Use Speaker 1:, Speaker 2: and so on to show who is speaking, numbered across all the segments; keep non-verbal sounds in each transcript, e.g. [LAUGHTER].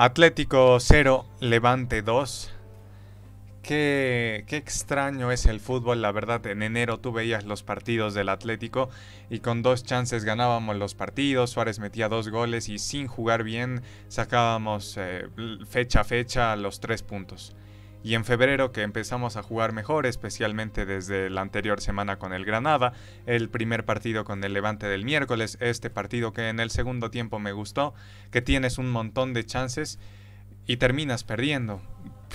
Speaker 1: Atlético 0, Levante 2. Qué, extraño es el fútbol, la verdad. En enero tú veías los partidos del Atlético y con dos chances ganábamos los partidos. Suárez metía dos goles y sin jugar bien sacábamos eh, fecha a fecha los tres puntos y en febrero que empezamos a jugar mejor, especialmente desde la anterior semana con el Granada, el primer partido con el Levante del miércoles, este partido que en el segundo tiempo me gustó, que tienes un montón de chances y terminas perdiendo.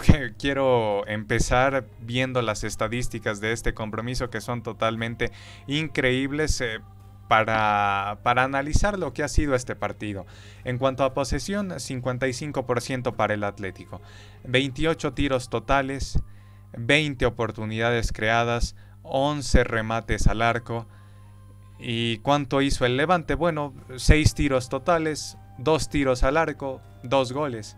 Speaker 1: [LAUGHS] Quiero empezar viendo las estadísticas de este compromiso que son totalmente increíbles. Eh, para, para, analizar lo que ha sido este partido. En cuanto a posesión, 55% para el Atlético, 28 tiros totales, 20 oportunidades creadas, 11 remates al arco. ¿Y cuánto hizo el Levante? Bueno, 6 tiros totales, 2 tiros al arco, 2 goles.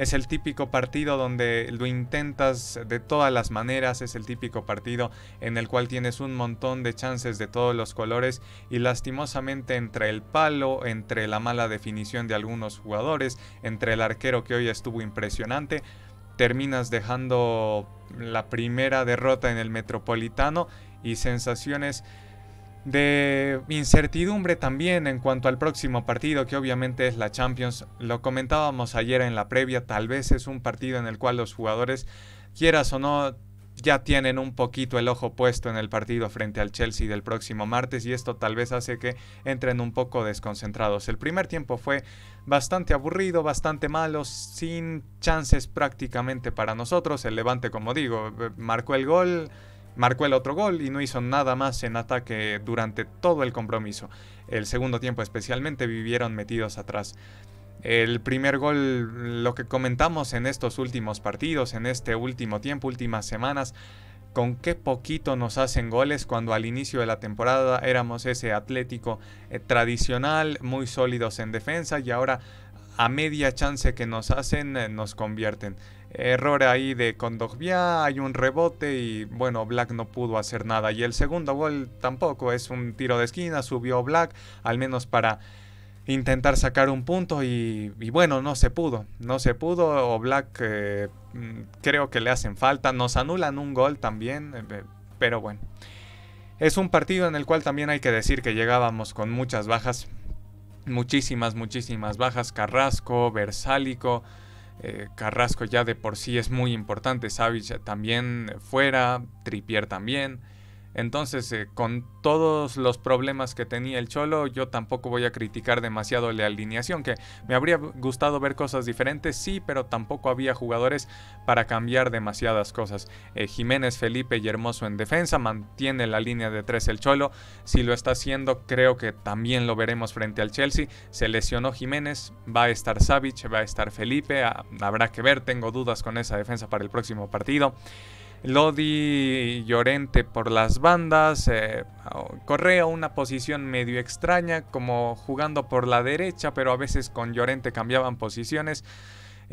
Speaker 1: Es el típico partido donde lo intentas de todas las maneras, es el típico partido en el cual tienes un montón de chances de todos los colores y lastimosamente entre el palo, entre la mala definición de algunos jugadores, entre el arquero que hoy estuvo impresionante, terminas dejando la primera derrota en el Metropolitano y sensaciones de incertidumbre también en cuanto al próximo partido, que obviamente es la Champions. Lo comentábamos ayer en la previa, tal vez es un partido en el cual los jugadores, quieras o no, ya tienen un poquito el ojo puesto en el partido frente al Chelsea del próximo martes y esto tal vez hace que entren un poco desconcentrados. El primer tiempo fue bastante aburrido, bastante malo, sin chances prácticamente para nosotros. El Levante, como digo, eh, marcó el gol Marcó el otro gol y no hizo nada más en ataque durante todo el compromiso. El segundo tiempo especialmente vivieron metidos atrás. El primer gol, lo que comentamos en estos últimos partidos, en este último tiempo, últimas semanas, con qué poquito nos hacen goles cuando al inicio de la temporada éramos ese Atlético eh, tradicional, muy sólidos en defensa y ahora a media chance que nos hacen, eh, nos convierten. Error ahí de Condogbia, hay un rebote y bueno, Black no pudo hacer nada. Y el segundo gol tampoco, es un tiro de esquina, subió Black, al menos para intentar sacar un punto y, bueno, no se pudo, no se pudo. O Black eh, mm, creo que le hacen falta, nos anulan un gol también, eh, pero bueno. Es un partido en el cual también hay que decir que llegábamos con muchas bajas, muchísimas, muchísimas bajas. Carrasco, Versálico. Eh, Carrasco ya de por sí es muy importante. Savage también fuera. Tripier también. Entonces, eh, con todos los problemas que tenía el Cholo, yo tampoco voy a criticar demasiado la alineación, que me habría gustado ver cosas diferentes, sí, pero tampoco había jugadores para cambiar demasiadas cosas. Eh, Jiménez, Felipe y Hermoso en defensa, mantiene la línea de tres el Cholo, si lo está haciendo creo que también lo veremos frente al Chelsea. Se lesionó Jiménez, va a estar Savic, va a estar Felipe, habrá que ver, tengo dudas con esa defensa para el próximo partido. Lodi Llorente por las bandas, eh, Correa una posición medio extraña, como jugando por la derecha, pero a veces con Llorente cambiaban posiciones.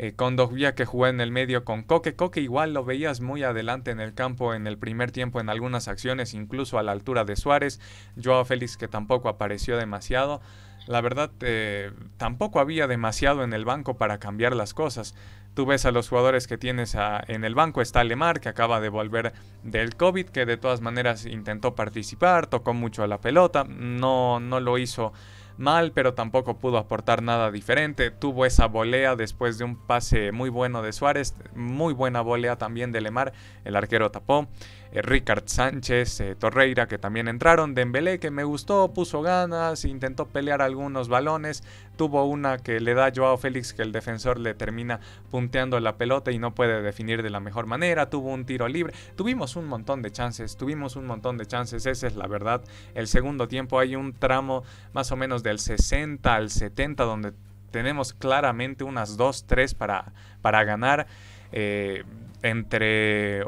Speaker 1: Eh, con que jugó en el medio con Coque. Coque igual lo veías muy adelante en el campo en el primer tiempo en algunas acciones, incluso a la altura de Suárez. Joao Félix que tampoco apareció demasiado la verdad eh, tampoco había demasiado en el banco para cambiar las cosas. Tú ves a los jugadores que tienes en el banco, está Lemar que acaba de volver del COVID, que de todas maneras intentó participar, tocó mucho a la pelota, no, no lo hizo mal, pero tampoco pudo aportar nada diferente. Tuvo esa volea después de un pase muy bueno de Suárez, muy buena volea también de Lemar, el arquero tapó. Eh, Ricard Sánchez, eh, Torreira, que también entraron, Dembélé, que me gustó, puso ganas, intentó pelear algunos balones, tuvo una que le da Joao Félix que el defensor le termina punteando la pelota y no puede definir de la mejor manera, tuvo un tiro libre, tuvimos un montón de chances, tuvimos un montón de chances, esa es la verdad. El segundo tiempo hay un tramo más o menos del 60 al 70 donde tenemos claramente unas 2-3 para, para ganar. Eh, entre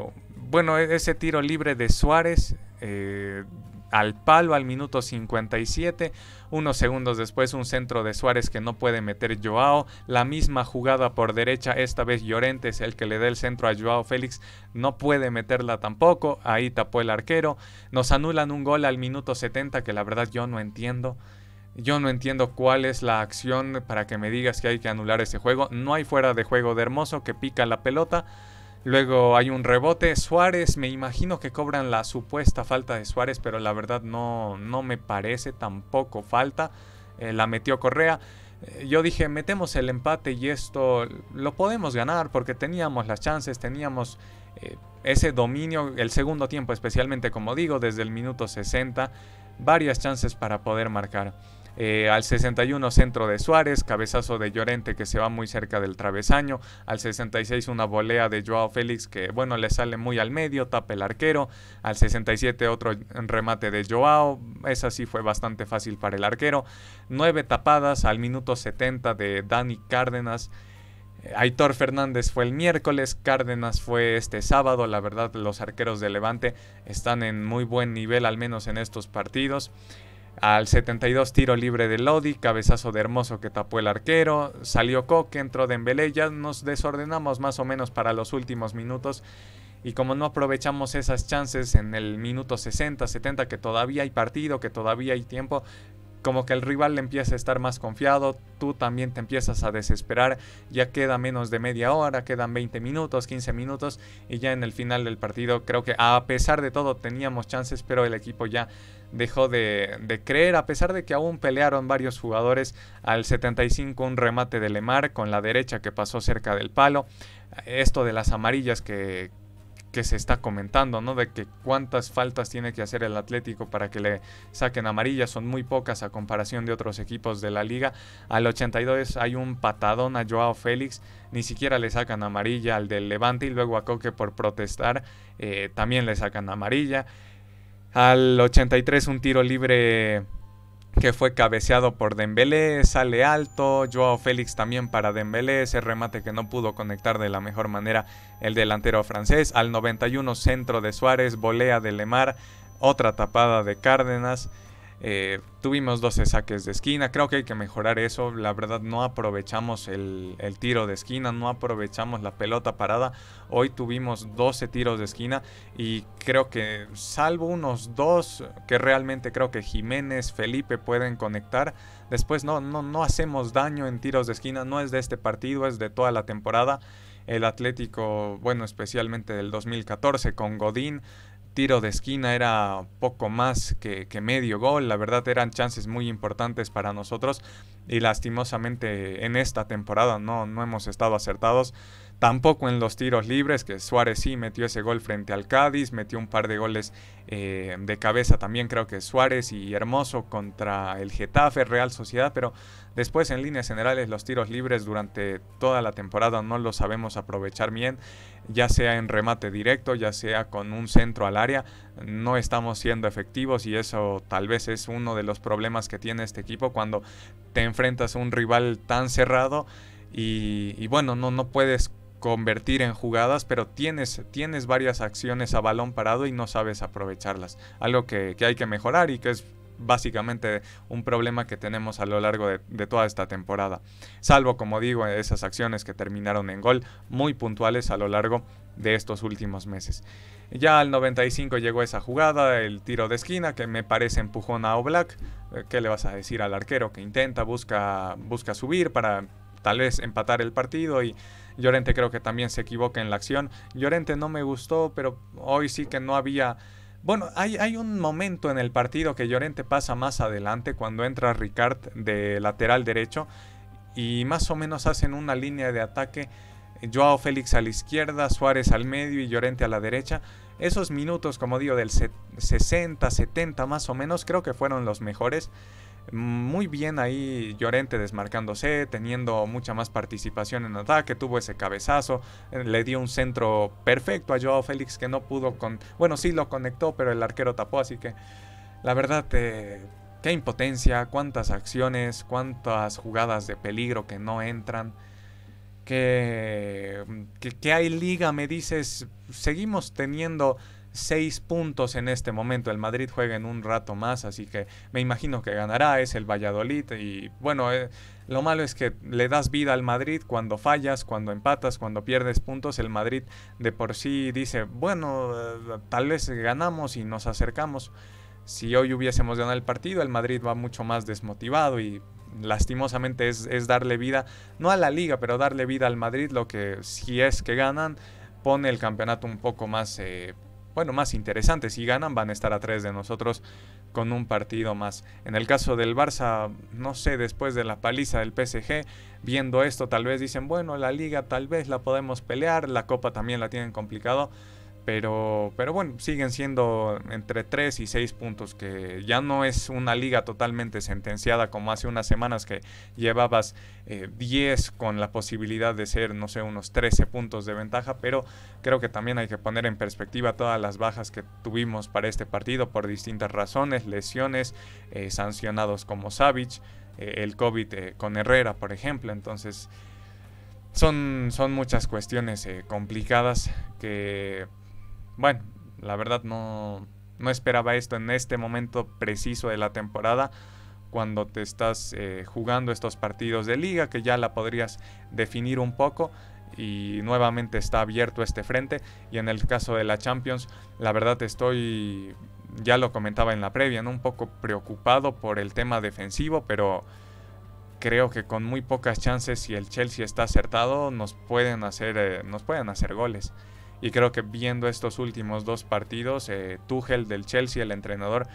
Speaker 1: bueno, e-, ese tiro libre de Suárez eh, al palo al minuto 57. Unos segundos después un centro de Suárez que no puede meter Joao. La misma jugada por derecha, esta vez Llorente es el que le da el centro a Joao Félix. No puede meterla tampoco. Ahí tapó el arquero. Nos anulan un gol al minuto 70 que la verdad yo no entiendo. Yo no entiendo cuál es la acción para que me digas que hay que anular ese juego. No hay fuera de juego de Hermoso que pica la pelota Luego hay un rebote. Suárez, me imagino que cobran la supuesta falta de Suárez, pero la verdad no, no me parece tampoco falta. Eh, la metió Correa. Eh, yo dije, metemos el empate y esto lo podemos ganar porque teníamos las chances, teníamos eh, ese dominio, el segundo tiempo especialmente, como digo, desde el minuto 60, varias chances para poder marcar. Eh, al 61 centro de Suárez, cabezazo de Llorente que se va muy cerca del travesaño. Al 66 una volea de Joao Félix que bueno le sale muy al medio, tapa el arquero. Al 67 otro remate de Joao, esa sí fue bastante fácil para el arquero. nueve tapadas al minuto 70 de Dani Cárdenas. Aitor Fernández fue el miércoles, Cárdenas fue este sábado, la verdad los arqueros de Levante están en muy buen nivel al menos en estos partidos. Al 72 tiro libre de Lodi, cabezazo de Hermoso que tapó el arquero, salió Coque, entró Dembélé, ya nos desordenamos más o menos para los últimos minutos y como no aprovechamos esas chances en el minuto 60, 70 que todavía hay partido, que todavía hay tiempo, como que el rival le empieza a estar más confiado, tú también te empiezas a desesperar, ya queda menos de media hora, quedan 20 minutos, 15 minutos y ya en el final del partido creo que a pesar de todo teníamos chances, pero el equipo ya dejó de, de creer, a pesar de que aún pelearon varios jugadores al 75 un remate de Lemar con la derecha que pasó cerca del palo, esto de las amarillas que, que se está comentando, ¿no? De que cuántas faltas tiene que hacer el Atlético para que le saquen amarillas, son muy pocas a comparación de otros equipos de la liga. Al 82 hay un patadón a Joao Félix, ni siquiera le sacan amarilla al del Levante y luego a Coque por protestar eh, también le sacan amarilla. Al 83 un tiro libre que fue cabeceado por Dembélé, sale alto, Joao Félix también para Dembélé, ese remate que no pudo conectar de la mejor manera el delantero francés, al 91 centro de Suárez, volea de Lemar, otra tapada de Cárdenas, eh, tuvimos 12 saques de esquina, creo que hay que mejorar eso. La verdad no aprovechamos el, tiro de esquina, no aprovechamos la pelota parada. Hoy tuvimos 12 tiros de esquina y creo que salvo unos dos que realmente creo que Jiménez, Felipe pueden conectar. Después no, no, no hacemos daño en tiros de esquina, no es de este partido, es de toda la temporada el Atlético, bueno, especialmente del 2014 con Godín, tiro de esquina era poco más que, medio gol. La verdad eran chances muy importantes para nosotros y lastimosamente en esta temporada no, no hemos estado acertados. Tampoco en los tiros libres, que Suárez sí metió ese gol frente al Cádiz, metió un par de goles eh, de cabeza también creo que Suárez y Hermoso contra el Getafe, Real Sociedad, pero después en líneas generales los tiros libres durante toda la temporada no los sabemos aprovechar bien, ya sea en remate directo, ya sea con un centro al área, no estamos siendo efectivos y eso tal vez es uno de los problemas que tiene este equipo cuando te enfrentas a un rival tan cerrado. Y, y bueno, no, no puedes convertir en jugadas, pero tienes, tienes varias acciones a balón parado y no sabes aprovecharlas. Algo que, hay que mejorar y que es básicamente un problema que tenemos a lo largo de, toda esta temporada. Salvo, como digo, esas acciones que terminaron en gol muy puntuales a lo largo de estos últimos meses. Ya al 95 llegó esa jugada, el tiro de esquina que me parece empujón a O'Black. Eh, ¿Qué le vas a decir al arquero que intenta, busca, busca subir para tal vez empatar el partido y Llorente creo que también se equivoca en la acción. Llorente no me gustó, pero hoy sí que no había... Bueno, hay, hay, un momento en el partido que Llorente pasa más adelante cuando entra Ricard de lateral derecho y más o menos hacen una línea de ataque. Joao Félix a la izquierda, Suárez al medio y Llorente a la derecha. Esos minutos, como digo, del 60, 70 más o menos, creo que fueron los mejores muy bien ahí Llorente desmarcándose, teniendo mucha más participación en ataque, tuvo ese cabezazo, eh, le dio un centro perfecto a Joao Félix que no pudo con... Bueno, sí lo conectó, pero el arquero tapó, así que la verdad, eh, qué impotencia, cuántas acciones, cuántas jugadas de peligro que no entran. que, que hay liga, me dices, seguimos teniendo seis puntos en este momento. El Madrid juega en un rato más, así que me imagino que ganará. Es el Valladolid y bueno, eh, lo malo es que le das vida al Madrid cuando fallas, cuando empatas, cuando pierdes puntos. El Madrid de por sí dice, bueno, eh, tal vez ganamos y nos acercamos. Si hoy hubiésemos ganado el partido, el Madrid va mucho más desmotivado y lastimosamente es, darle vida, no a la liga, pero darle vida al Madrid, lo que si es que ganan, pone el campeonato un poco más... Eh, bueno, más interesantes. Si ganan, van a estar a tres de nosotros con un partido más. En el caso del Barça, no sé, después de la paliza del PSG, viendo esto, tal vez dicen, bueno, la liga tal vez la podemos pelear, la copa también la tienen complicado. Pero, pero bueno, siguen siendo entre 3 y 6 puntos, que ya no es una liga totalmente sentenciada como hace unas semanas que llevabas 10 eh, con la posibilidad de ser, no sé, unos 13 puntos de ventaja, pero creo que también hay que poner en perspectiva todas las bajas que tuvimos para este partido por distintas razones, lesiones, eh, sancionados como Savage, eh, el COVID con Herrera, por ejemplo, entonces... Son, son muchas cuestiones complicadas que bueno, la verdad no, no esperaba esto en este momento preciso de la temporada cuando te estás eh, jugando estos partidos de liga que ya la podrías definir un poco y nuevamente está abierto este frente y en el caso de la Champions la verdad estoy ya lo comentaba en la previa ¿no? un poco preocupado por el tema defensivo pero creo que con muy pocas chances si el Chelsea está acertado nos pueden hacer eh, nos pueden hacer goles y creo que viendo estos últimos dos partidos, eh, Tuchel del Chelsea, el entrenador,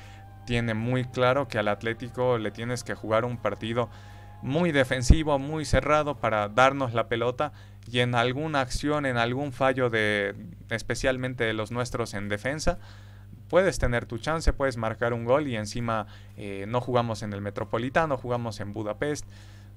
Speaker 1: tiene muy claro que al Atlético le tienes que jugar un partido muy defensivo, muy cerrado para darnos la pelota y en alguna acción, en algún fallo de especialmente de los nuestros en defensa, puedes tener tu chance, puedes marcar un gol y encima eh, no jugamos en el Metropolitano, jugamos en Budapest.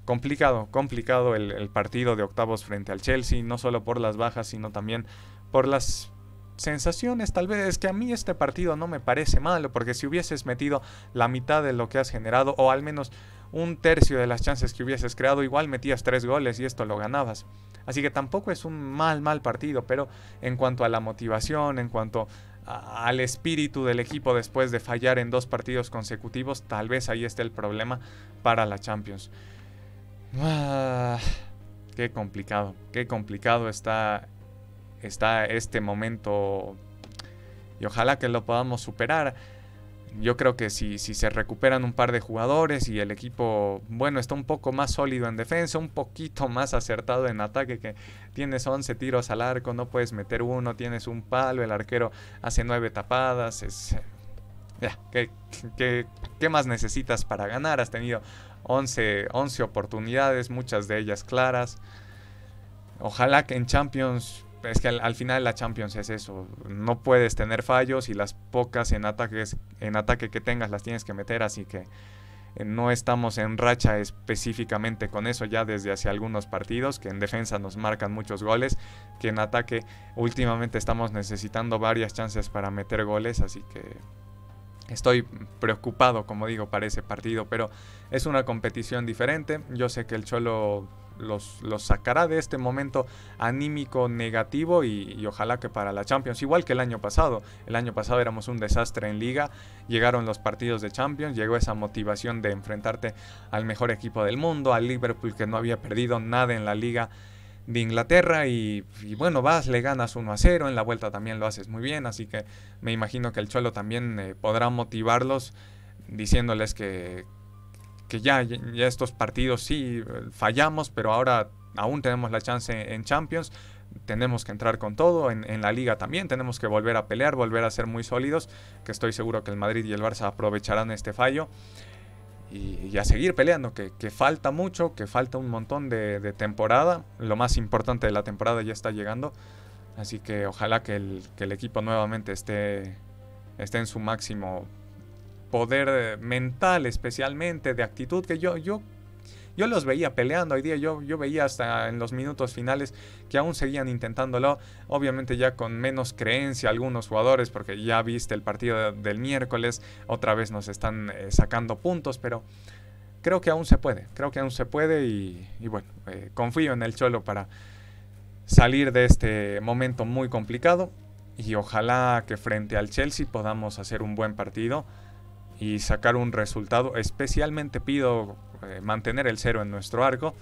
Speaker 1: Complicado, complicado el, el, partido de octavos frente al Chelsea, no solo por las bajas, sino también por las sensaciones tal vez es que a mí este partido no me parece malo porque si hubieses metido la mitad de lo que has generado o al menos un tercio de las chances que hubieses creado igual metías tres goles y esto lo ganabas así que tampoco es un mal mal partido pero en cuanto a la motivación en cuanto al espíritu del equipo después de fallar en dos partidos consecutivos tal vez ahí esté el problema para la Champions ah, qué complicado qué complicado está está este momento y ojalá que lo podamos superar. Yo creo que si, si, se recuperan un par de jugadores y el equipo, bueno, está un poco más sólido en defensa, un poquito más acertado en ataque, que tienes 11 tiros al arco, no puedes meter uno, tienes un palo, el arquero hace 9 tapadas, es... Ya, ¿qué, más necesitas para ganar? Has tenido 11, 11 oportunidades, muchas de ellas claras. Ojalá que en Champions es que al, final la Champions es eso. No puedes tener fallos y las pocas en, ataques, en ataque que tengas las tienes que meter. Así que eh, no estamos en racha específicamente con eso ya desde hace algunos partidos, que en defensa nos marcan muchos goles, que en ataque últimamente estamos necesitando varias chances para meter goles, así que estoy preocupado, como digo, para ese partido, pero es una competición diferente. Yo sé que el Cholo los, sacará de este momento anímico negativo y, ojalá que para la Champions, igual que el año pasado. El año pasado éramos un desastre en liga, llegaron los partidos de Champions, llegó esa motivación de enfrentarte al mejor equipo del mundo, al Liverpool que no había perdido nada en la liga de Inglaterra y, bueno, vas, le ganas 1 a 0, en la vuelta también lo haces muy bien, así que me imagino que el Cholo también eh, podrá motivarlos diciéndoles que, que ya, estos partidos sí eh, fallamos, pero ahora aún tenemos la chance en Champions tenemos que entrar con todo, en, la liga también tenemos que volver a pelear, volver a ser muy sólidos, que estoy seguro que el Madrid y el Barça aprovecharán este fallo y, a seguir peleando, que, falta mucho, que falta un montón de, temporada, lo más importante de la temporada ya está llegando, así que ojalá que el, que el equipo nuevamente esté, esté en su máximo poder eh, mental especialmente, de actitud, que yo, yo, yo los veía peleando hoy día, yo, yo veía hasta en los minutos finales que aún seguían intentándolo, obviamente ya con menos creencia algunos jugadores, porque ya viste el partido del miércoles, otra vez nos están eh, sacando puntos, pero creo que aún se puede, creo que aún se puede y, bueno, eh, confío en el Cholo para salir de este momento muy complicado y ojalá que frente al Chelsea podamos hacer un buen partido y sacar un resultado. Especialmente pido eh, mantener el cero en nuestro arco,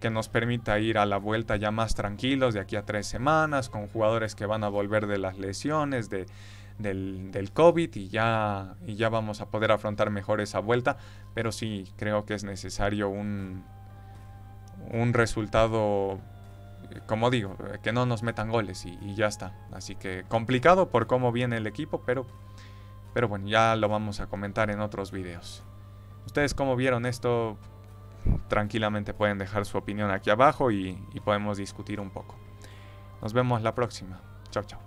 Speaker 1: que nos permita ir a la vuelta ya más tranquilos de aquí a tres semanas, con jugadores que van a volver de las lesiones, de, del, COVID y ya, ya vamos a poder afrontar mejor esa vuelta. Pero sí, creo que es necesario un, un resultado, como digo, que no nos metan goles y ya está. Así que complicado por cómo viene el equipo, pero pero bueno, ya lo vamos a comentar en otros videos. Ustedes como vieron esto, tranquilamente pueden dejar su opinión aquí abajo y, podemos discutir un poco. Nos vemos la próxima. Chao, chao.